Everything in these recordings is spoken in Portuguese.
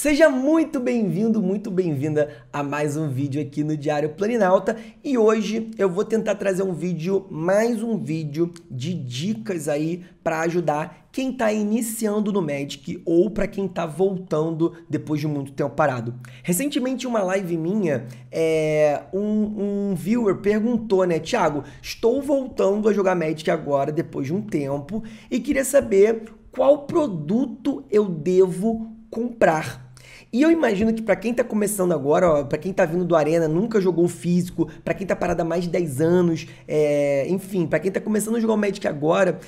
Seja muito bem-vindo, muito bem-vinda a mais um vídeo aqui no Diário Planinalta e hoje eu vou tentar trazer um vídeo, mais um vídeo de dicas aí para ajudar quem está iniciando no Magic ou para quem está voltando depois de muito tempo parado. Recentemente, uma live minha, é, um, um viewer perguntou, né, Thiago, estou voltando a jogar Magic agora depois de um tempo e queria saber qual produto eu devo comprar e eu imagino que para quem tá começando agora, para quem tá vindo do Arena, nunca jogou um físico, para quem tá parado há mais de 10 anos, é, enfim, para quem tá começando a jogar o Magic agora,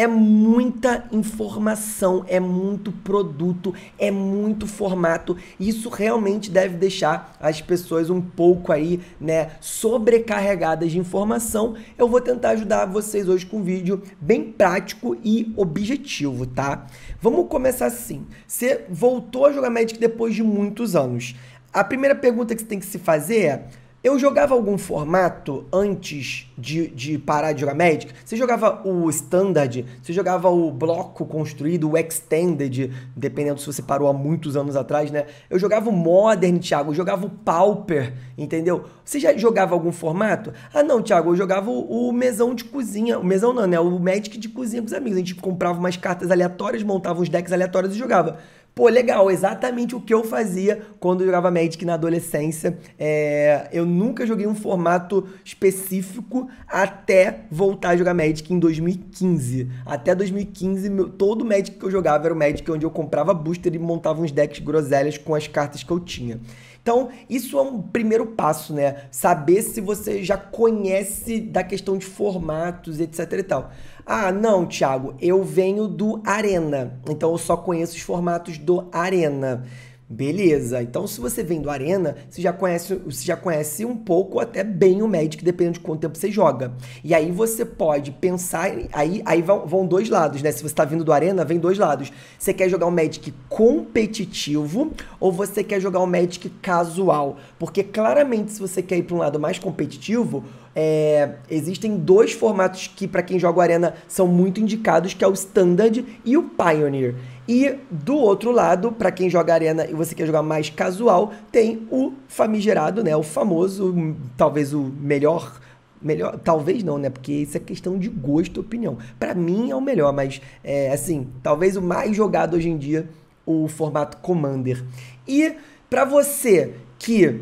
é muita informação, é muito produto, é muito formato. Isso realmente deve deixar as pessoas um pouco aí, né, sobrecarregadas de informação. Eu vou tentar ajudar vocês hoje com um vídeo bem prático e objetivo, tá? Vamos começar assim. Você voltou a jogar Magic depois de muitos anos. A primeira pergunta que você tem que se fazer é: eu jogava algum formato antes de, de parar de jogar Magic? Você jogava o Standard? Você jogava o bloco construído, o Extended, dependendo se você parou há muitos anos atrás, né? Eu jogava o Modern, Thiago, eu jogava o Pauper, entendeu? Você já jogava algum formato? Ah não, Thiago, eu jogava o, o mesão de cozinha, o mesão não, né? O Magic de cozinha com os amigos. A gente comprava umas cartas aleatórias, montava uns decks aleatórios e jogava. Pô, legal, exatamente o que eu fazia quando eu jogava Magic na adolescência. É, eu nunca joguei um formato específico até voltar a jogar Magic em 2015. Até 2015, meu, todo Magic que eu jogava era o Magic onde eu comprava booster e montava uns decks groselhas com as cartas que eu tinha. Então, isso é um primeiro passo, né? Saber se você já conhece da questão de formatos, etc e tal. Ah, não, Thiago, eu venho do Arena, então eu só conheço os formatos do Arena. Beleza, então se você vem do Arena, você já conhece, você já conhece um pouco, até bem o Magic, dependendo de quanto tempo você joga. E aí você pode pensar, aí, aí vão, vão dois lados, né? Se você está vindo do Arena, vem dois lados. Você quer jogar um Magic competitivo ou você quer jogar um Magic casual? Porque claramente, se você quer ir para um lado mais competitivo, é, existem dois formatos que, para quem joga Arena, são muito indicados, que é o Standard e o Pioneer. E do outro lado, para quem joga Arena e você quer jogar mais casual, tem o famigerado, né? O famoso, hum, talvez o melhor melhor talvez não né porque isso é questão de gosto e opinião para mim é o melhor mas é assim talvez o mais jogado hoje em dia o formato commander e para você que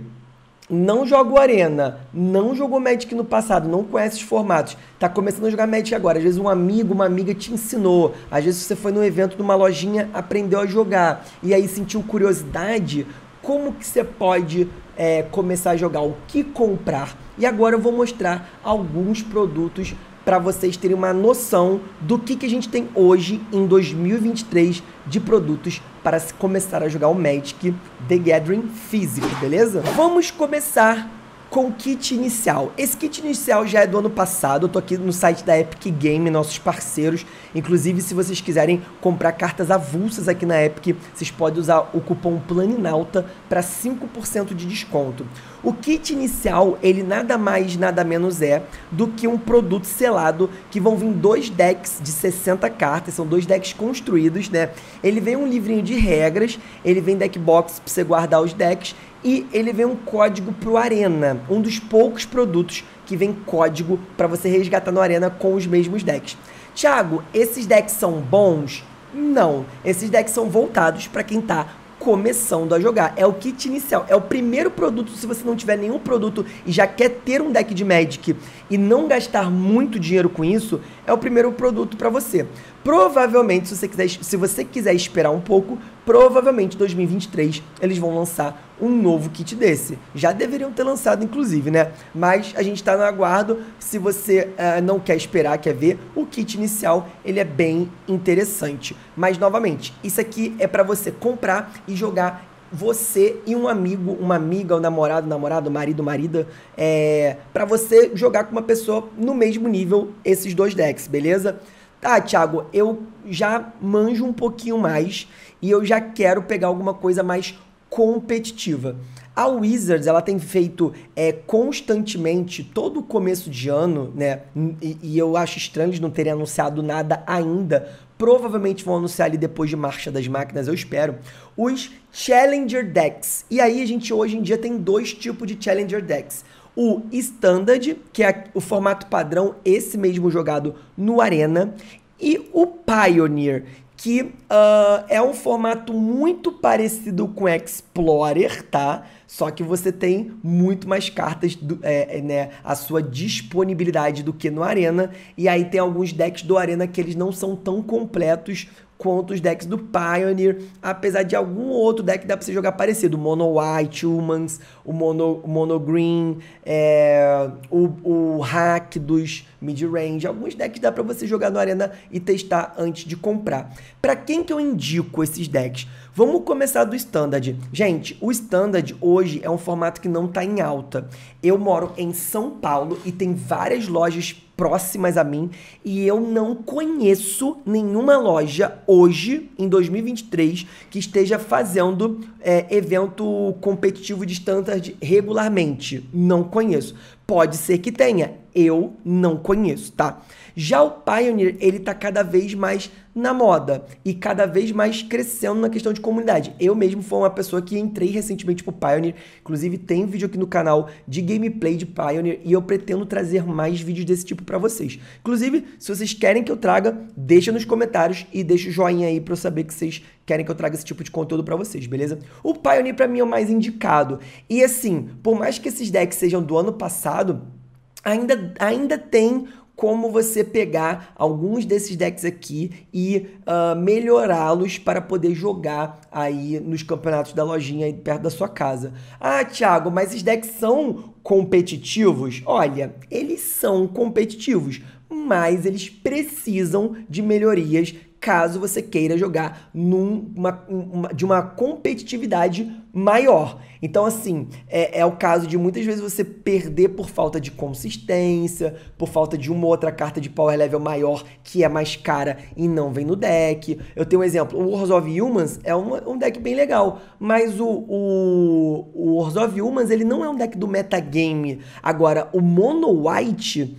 não joga o Arena, não jogou Magic no passado, não conhece os formatos, tá começando a jogar Magic agora. Às vezes um amigo, uma amiga te ensinou. Às vezes você foi num evento, numa lojinha, aprendeu a jogar. E aí sentiu curiosidade, como que você pode é, começar a jogar, o que comprar. E agora eu vou mostrar alguns produtos para vocês terem uma noção do que, que a gente tem hoje em 2023 de produtos para começar a jogar o Magic The Gathering físico, beleza? Vamos começar com o kit inicial. Esse kit inicial já é do ano passado, eu tô aqui no site da Epic Game, nossos parceiros. Inclusive, se vocês quiserem comprar cartas avulsas aqui na Epic, vocês podem usar o cupom PLANINAUTA para 5% de desconto. O kit inicial, ele nada mais, nada menos é do que um produto selado que vão vir dois decks de 60 cartas, são dois decks construídos, né? Ele vem um livrinho de regras, ele vem deck box para você guardar os decks e ele vem um código pro Arena, um dos poucos produtos que vem código para você resgatar no Arena com os mesmos decks. Thiago, esses decks são bons? Não, esses decks são voltados para quem tá começando a jogar. É o kit inicial, é o primeiro produto. Se você não tiver nenhum produto e já quer ter um deck de Magic e não gastar muito dinheiro com isso, é o primeiro produto para você. Provavelmente, se você quiser, se você quiser esperar um pouco, provavelmente 2023 eles vão lançar um novo kit desse. Já deveriam ter lançado, inclusive, né? Mas a gente está no aguardo. Se você uh, não quer esperar, quer ver, o kit inicial ele é bem interessante. Mas novamente, isso aqui é para você comprar e jogar você e um amigo, uma amiga, o um namorado, namorado, marido, marida, é, eh, para você jogar com uma pessoa no mesmo nível esses dois decks, beleza? ah, Thiago, eu já manjo um pouquinho mais e eu já quero pegar alguma coisa mais competitiva. A Wizards ela tem feito é, constantemente, todo começo de ano, né? E, e, eu acho estranho eles não terem anunciado nada ainda. Provavelmente vão anunciar ali depois de Marcha das Máquinas, eu espero. Os Challenger Decks. E aí a gente hoje em dia tem dois tipos de Challenger Decks o Standard, que é o formato padrão, esse mesmo jogado no Arena, e o Pioneer, que uh, é um formato muito parecido com Explorer, tá? Só que você tem muito mais cartas do, é, é né, à sua disponibilidade do que no Arena. E aí tem alguns decks do Arena que eles não são tão completos quanto os decks do Pioneer, apesar de algum outro deck dá pra você jogar parecido, o Mono White, Humans, o Mono, mono Green, é, o, o Hack dos mid-range, alguns decks dá para você jogar no Arena e testar antes de comprar. Para quem que eu indico esses decks? Vamos começar do Standard. Gente, o Standard hoje é um formato que não está em alta. Eu moro em São Paulo e tem várias lojas próximas a mim e eu não conheço nenhuma loja hoje, em 2023, que esteja fazendo é, evento competitivo de standard regularmente. Não conheço. Pode ser que tenha, eu não conheço, tá? Já o Pioneer, ele tá cada vez mais na moda e cada vez mais crescendo na questão de comunidade. Eu mesmo fui uma pessoa que entrei recentemente pro Pioneer, inclusive tem um vídeo aqui no canal de gameplay de Pioneer e eu pretendo trazer mais vídeos desse tipo para vocês. Inclusive, se vocês querem que eu traga, deixa nos comentários e deixa o joinha aí para eu saber que vocês querem que eu traga esse tipo de conteúdo para vocês, beleza? O Pioneer para mim é o mais indicado. E assim, por mais que esses decks sejam do ano passado, ainda, ainda tem como você pegar alguns desses decks aqui e uh, melhorá-los para poder jogar aí nos campeonatos da lojinha aí perto da sua casa. Ah, Thiago, mas esses decks são competitivos? Olha, eles são competitivos, mas eles precisam de melhorias caso você queira jogar uma, de uma competitividade maior. Então, assim, é, é, o caso de muitas vezes você perder por falta de consistência, por falta de uma outra carta de power level maior que é mais cara e não vem no deck. Eu tenho um exemplo, o Wars of Humans é um, um deck bem legal, mas o, o, o Wars of Humans ele não é um deck do metagame. Agora, o Mono White,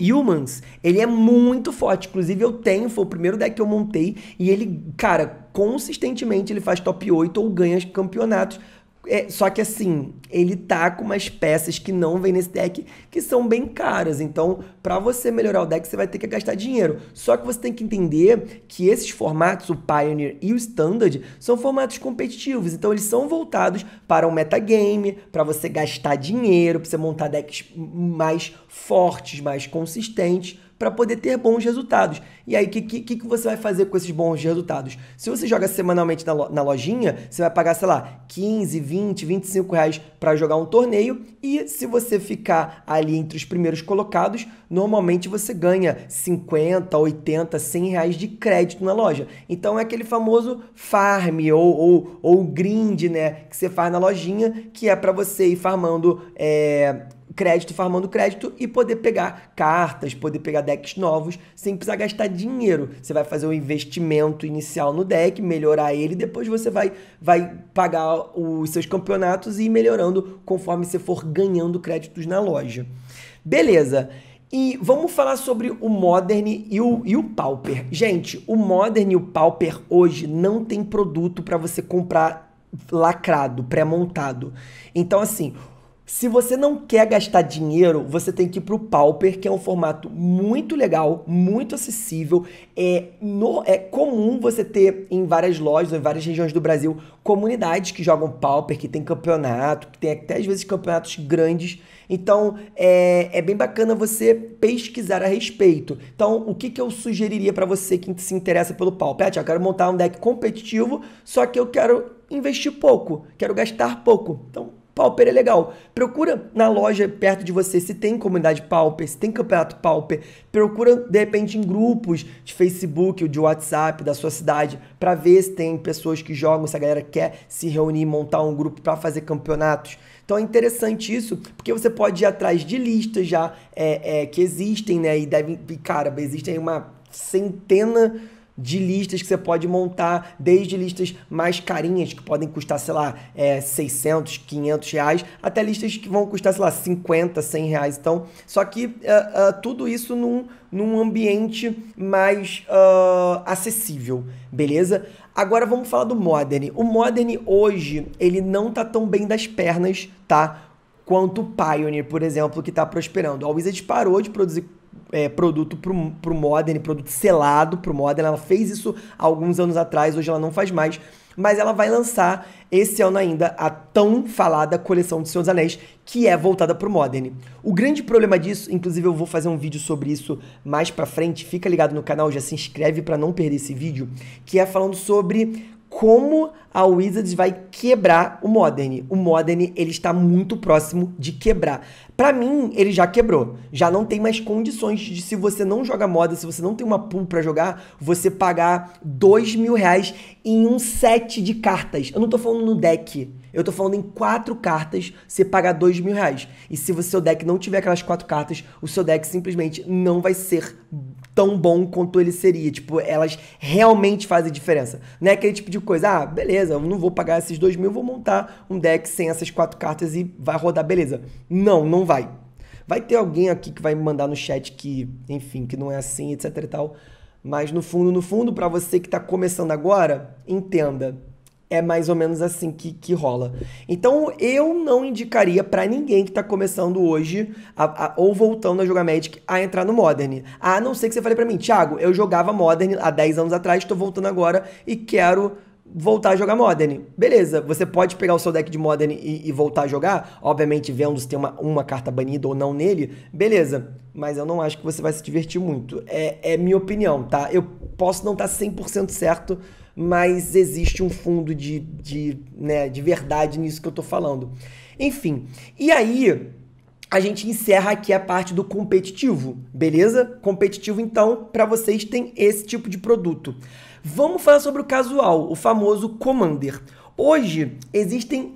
Humans, ele é muito forte. Inclusive, eu tenho, foi o primeiro deck que eu montei. E ele, cara, consistentemente ele faz top 8 ou ganha campeonatos. É, só que assim, ele tá com umas peças que não vem nesse deck que são bem caras. Então, para você melhorar o deck, você vai ter que gastar dinheiro. Só que você tem que entender que esses formatos, o Pioneer e o Standard, são formatos competitivos. Então, eles são voltados para um metagame, para você gastar dinheiro, para você montar decks mais fortes, mais consistentes para poder ter bons resultados. E aí, o que, que, que você vai fazer com esses bons resultados? Se você joga semanalmente na, na lojinha, você vai pagar, sei lá, 15, 20, 25 reais para jogar um torneio. E se você ficar ali entre os primeiros colocados, normalmente você ganha 50, 80, 100 reais de crédito na loja. Então é aquele famoso farm ou, ou, ou grind, né? Que você faz na lojinha, que é para você ir farmando. É crédito, farmando crédito e poder pegar cartas, poder pegar decks novos sem precisar gastar dinheiro. Você vai fazer o um investimento inicial no deck, melhorar ele, depois você vai, vai pagar os seus campeonatos e ir melhorando conforme você for ganhando créditos na loja. Beleza. E vamos falar sobre o Modern e o, e o Pauper. Gente, o Modern e o Pauper hoje não tem produto para você comprar lacrado, pré-montado. Então, assim, se você não quer gastar dinheiro, você tem que ir para o Pauper, que é um formato muito legal, muito acessível. É, no, é comum você ter em várias lojas, em várias regiões do Brasil, comunidades que jogam Pauper, que tem campeonato, que tem até às vezes campeonatos grandes. Então é, é bem bacana você pesquisar a respeito. Então, o que, que eu sugeriria para você que se interessa pelo Pauper? Ah, eu quero montar um deck competitivo, só que eu quero investir pouco, quero gastar pouco. Então, Pauper é legal. Procura na loja perto de você se tem comunidade Pauper, se tem campeonato Pauper. Procura, de repente, em grupos de Facebook ou de WhatsApp da sua cidade para ver se tem pessoas que jogam, se a galera quer se reunir, montar um grupo para fazer campeonatos. Então é interessante isso, porque você pode ir atrás de listas já é, é, que existem, né? E devem, cara, existem uma centena de listas que você pode montar, desde listas mais carinhas, que podem custar, sei lá, é, 600, 500 reais, até listas que vão custar, sei lá, 50, 100 reais. Então, só que uh, uh, tudo isso num, num ambiente mais uh, acessível, beleza? Agora vamos falar do Modern. O Modern hoje, ele não tá tão bem das pernas, tá? Quanto o Pioneer, por exemplo, que tá prosperando. A Wizard parou de produzir é, produto pro, pro Modern, produto selado pro Modern. Ela fez isso alguns anos atrás, hoje ela não faz mais. Mas ela vai lançar esse ano ainda a tão falada coleção de Seus Anéis, que é voltada pro Modern. O grande problema disso, inclusive eu vou fazer um vídeo sobre isso mais pra frente, fica ligado no canal, já se inscreve para não perder esse vídeo, que é falando sobre como a Wizards vai quebrar o Modern. O Modern, ele está muito próximo de quebrar. Para mim, ele já quebrou. Já não tem mais condições de, se você não joga moda, se você não tem uma pool para jogar, você pagar dois mil reais em um set de cartas. Eu não tô falando no deck. Eu tô falando em quatro cartas, você pagar dois mil reais. E se o seu deck não tiver aquelas quatro cartas, o seu deck simplesmente não vai ser tão bom quanto ele seria. Tipo, elas realmente fazem diferença. Não é aquele tipo de coisa, ah, beleza, eu não vou pagar esses dois mil, vou montar um deck sem essas quatro cartas e vai rodar, beleza. Não, não vai. Vai ter alguém aqui que vai me mandar no chat que, enfim, que não é assim, etc e tal. Mas no fundo, no fundo, para você que está começando agora, entenda é mais ou menos assim que, que rola. Então eu não indicaria para ninguém que tá começando hoje a, a, ou voltando a jogar Magic a entrar no Modern. A não ser que você fale para mim, Thiago, eu jogava Modern há 10 anos atrás, tô voltando agora e quero voltar a jogar Modern. Beleza, você pode pegar o seu deck de Modern e, e, voltar a jogar, obviamente vendo se tem uma, uma carta banida ou não nele, beleza. Mas eu não acho que você vai se divertir muito. É, é minha opinião, tá? Eu posso não estar tá 100% certo mas existe um fundo de, de, né, de verdade nisso que eu estou falando. Enfim, e aí a gente encerra aqui a parte do competitivo, beleza? Competitivo, então, para vocês tem esse tipo de produto. Vamos falar sobre o casual, o famoso Commander. Hoje existem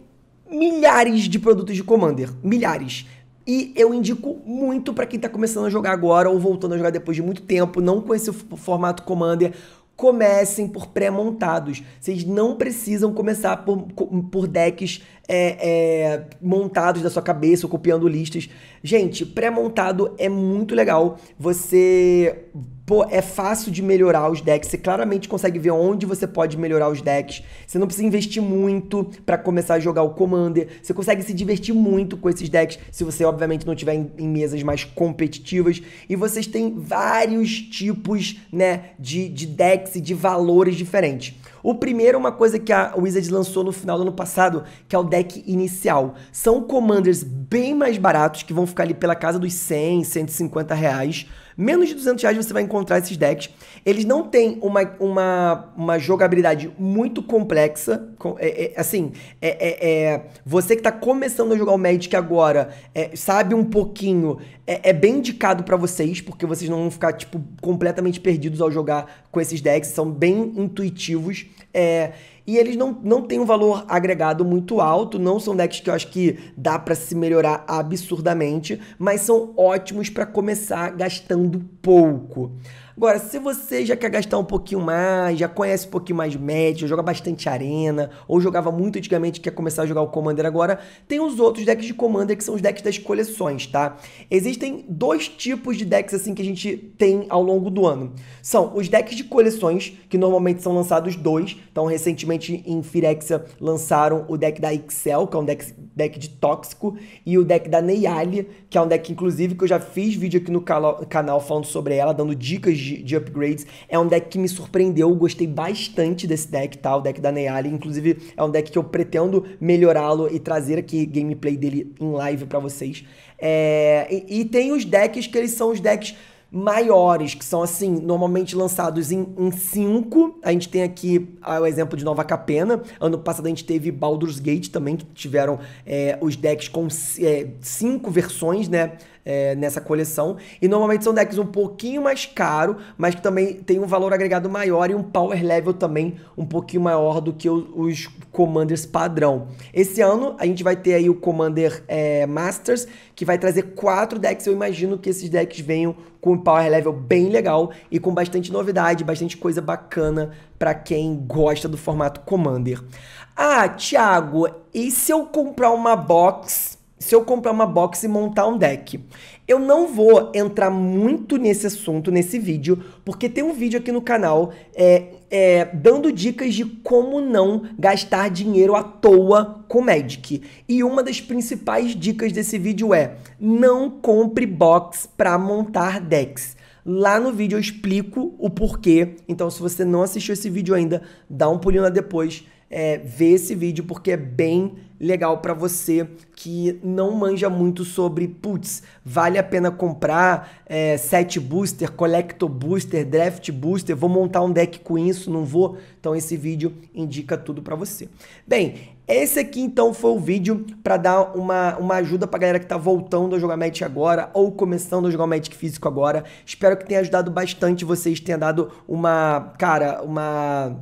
milhares de produtos de Commander, milhares. E eu indico muito para quem está começando a jogar agora ou voltando a jogar depois de muito tempo, não conhece o formato Commander, comecem por pré-montados. Vocês não precisam começar por, por decks é, é, montados da sua cabeça ou copiando listas. Gente, pré-montado é muito legal. Você. Pô, é fácil de melhorar os decks. Você claramente consegue ver onde você pode melhorar os decks. Você não precisa investir muito para começar a jogar o Commander. Você consegue se divertir muito com esses decks se você, obviamente, não tiver em, em mesas mais competitivas. E vocês têm vários tipos, né, de, de decks e de valores diferentes. O primeiro é uma coisa que a Wizards lançou no final do ano passado, que é o deck inicial. São commanders bem mais baratos, que vão ficar ali pela casa dos 100, 150 reais Menos de 200 reais você vai encontrar esses decks. Eles não têm uma, uma, uma jogabilidade muito complexa. É, é, assim, é, é, é você que está começando a jogar o Magic agora, é, sabe um pouquinho, é, bem indicado para vocês, porque vocês não vão ficar, tipo, completamente perdidos ao jogar com esses decks. São bem intuitivos. É, e eles não, não têm um valor agregado muito alto, não são decks que eu acho que dá para se melhorar absurdamente, mas são ótimos para começar gastando pouco. Agora, se você já quer gastar um pouquinho mais, já conhece um pouquinho mais médio, joga bastante arena, ou jogava muito antigamente quer começar a jogar o Commander agora, tem os outros decks de Commander que são os decks das coleções, tá? Existem dois tipos de decks assim que a gente tem ao longo do ano. São os decks de coleções, que normalmente são lançados dois. Então, recentemente em Firexia lançaram o deck da Excel, que é um deck, deck de tóxico, e o deck da Neyali, que é um deck, inclusive, que eu já fiz vídeo aqui no canal falando sobre ela, dando dicas de de, de upgrades. É um deck que me surpreendeu, gostei bastante desse deck, tá? O deck da Neali. Inclusive, é um deck que eu pretendo melhorá-lo e trazer aqui gameplay dele em live para vocês. É, e, e tem os decks que eles são os decks maiores, que são assim, normalmente lançados em 5. A gente tem aqui ah, o exemplo de Nova Capena. Ano passado a gente teve Baldur's Gate também, que tiveram é, os decks com 5 é, versões, né? é, nessa coleção. E normalmente são decks um pouquinho mais caro, mas que também tem um valor agregado maior e um power level também um pouquinho maior do que o, os commanders padrão. Esse ano a gente vai ter aí o Commander é, Masters, que vai trazer quatro decks. Eu imagino que esses decks venham com um power level bem legal e com bastante novidade, bastante coisa bacana para quem gosta do formato Commander. Ah, Thiago, e se eu comprar uma box se eu comprar uma box e montar um deck. Eu não vou entrar muito nesse assunto, nesse vídeo, porque tem um vídeo aqui no canal é, é, dando dicas de como não gastar dinheiro à toa com Magic. E uma das principais dicas desse vídeo é não compre box para montar decks. Lá no vídeo eu explico o porquê, então se você não assistiu esse vídeo ainda, dá um pulinho lá depois é, ver esse vídeo porque é bem legal para você que não manja muito sobre, putz, vale a pena comprar é, set booster, collector booster, draft booster, vou montar um deck com isso, não vou? Então esse vídeo indica tudo para você. Bem, esse aqui então foi o vídeo para dar uma, uma ajuda pra galera que tá voltando a jogar Magic agora ou começando a jogar Magic físico agora. Espero que tenha ajudado bastante vocês, tenha dado uma, cara, uma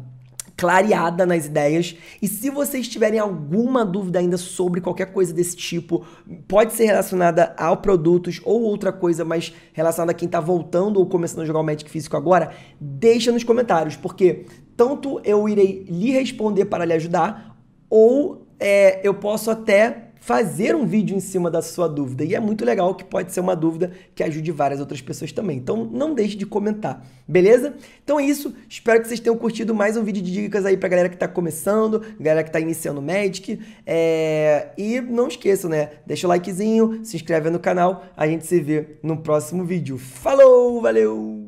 clareada nas ideias. E se vocês tiverem alguma dúvida ainda sobre qualquer coisa desse tipo, pode ser relacionada a produtos ou outra coisa, mas relacionada a quem está voltando ou começando a jogar o Magic Físico agora, deixa nos comentários, porque tanto eu irei lhe responder para lhe ajudar, ou é, eu posso até fazer um vídeo em cima da sua dúvida. E é muito legal que pode ser uma dúvida que ajude várias outras pessoas também. Então não deixe de comentar, beleza? Então é isso. Espero que vocês tenham curtido mais um vídeo de dicas aí pra galera que tá começando, galera que tá iniciando o Magic. É... E não esqueçam, né? Deixa o likezinho, se inscreve no canal. A gente se vê no próximo vídeo. Falou, valeu!